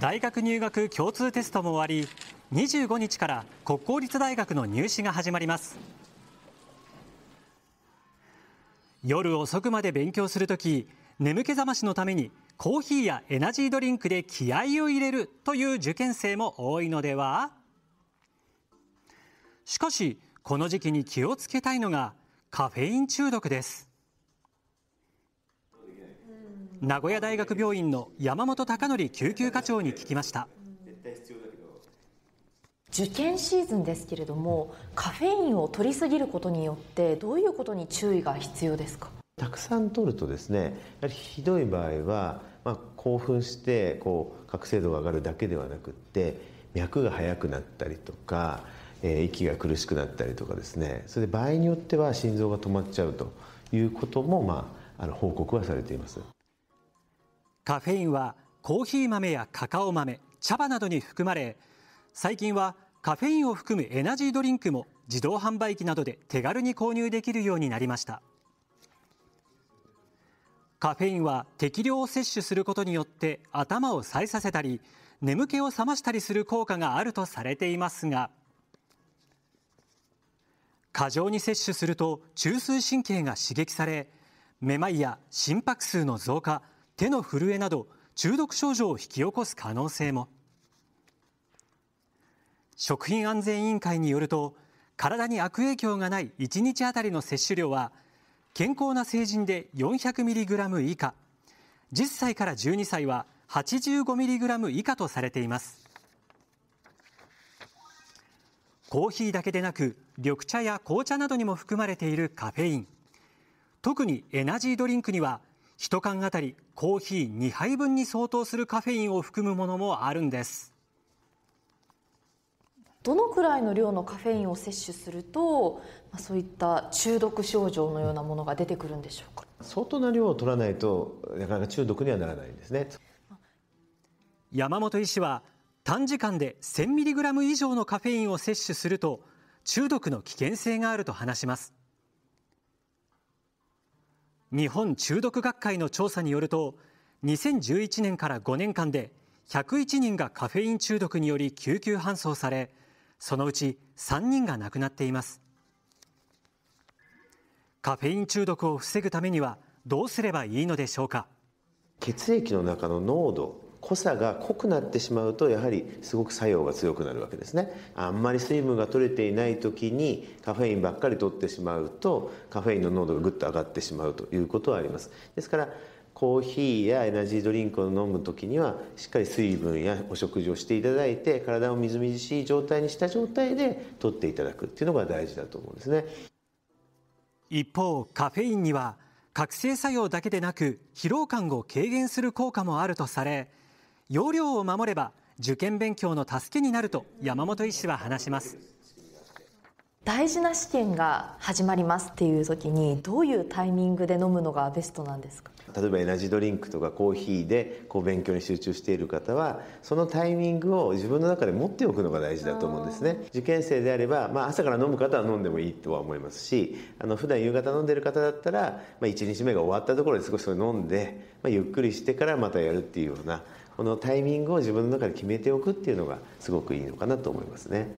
大学入学共通テストも終わり25日から国公立大学の入試が始まります夜遅くまで勉強するとき眠気覚ましのためにコーヒーやエナジードリンクで気合を入れるという受験生も多いのではしかしこの時期に気をつけたいのがカフェイン中毒です名古屋大学病院の山本貴則救急課長に聞きました受験シーズンですけれどもカフェインを取りすぎることによってどういうことに注意が必要ですかたくさん取るとですねやはりひどい場合は、まあ、興奮してこう覚醒度が上がるだけではなくって脈が速くなったりとか、えー、息が苦しくなったりとかですねそれで場合によっては心臓が止まっちゃうということも、まあ、あの報告はされています。カフェインはコーヒー豆やカカオ豆茶葉などに含まれ最近はカフェインを含むエナジードリンクも自動販売機などで手軽に購入できるようになりましたカフェインは適量を摂取することによって頭を冴えさせたり眠気を覚ましたりする効果があるとされていますが過剰に摂取すると中枢神経が刺激されめまいや心拍数の増加手の震えなど中毒症状を引き起こす可能性も食品安全委員会によると体に悪影響がない1日あたりの摂取量は健康な成人で 400mg 以下10歳から12歳は 85mg 以下とされていますコーヒーだけでなく緑茶や紅茶などにも含まれているカフェイン特にエナジードリンクには1缶あたりコーヒー2杯分に相当するカフェインを含むものもあるんですどのくらいの量のカフェインを摂取すると、まあ、そういった中毒症状のようなものが出てくるんでしょうか相当な量を取らないとなかなか中毒にはならないんですね山本医師は短時間で 1000mg 以上のカフェインを摂取すると中毒の危険性があると話します日本中毒学会の調査によると2011年から5年間で101人がカフェイン中毒により救急搬送されそのうち3人が亡くなっていますカフェイン中毒を防ぐためにはどうすればいいのでしょうか血液の中の濃度濃さが濃くなってしまうとやはりすごく作用が強くなるわけですねあんまり水分が取れていない時にカフェインばっかり取ってしまうとカフェインの濃度がぐっと上がってしまうということはありますですからコーヒーやエナジードリンクを飲む時にはしっかり水分やお食事をしていただいて体をみずみずしい状態にした状態で取っていただくっていうのが大事だと思うんですね一方カフェインには覚醒作用だけでなく疲労感を軽減する効果もあるとされ要領を守れば受験勉強の助けになると山本医師は話します大事な試験が始まりますっていう時にどういうタイミングで飲むのがベストなんですか例えばエナジードリンクとかコーヒーでこう勉強に集中している方はそのタイミングを自分の中で持っておくのが大事だと思うんですね受験生であれば、まあ、朝から飲む方は飲んでもいいとは思いますしあの普段夕方飲んでる方だったら、まあ、1日目が終わったところで少しそ飲んで、まあ、ゆっくりしてからまたやるっていうようなこのタイミングを自分の中で決めておくっていうのがすごくいいのかなと思いますね。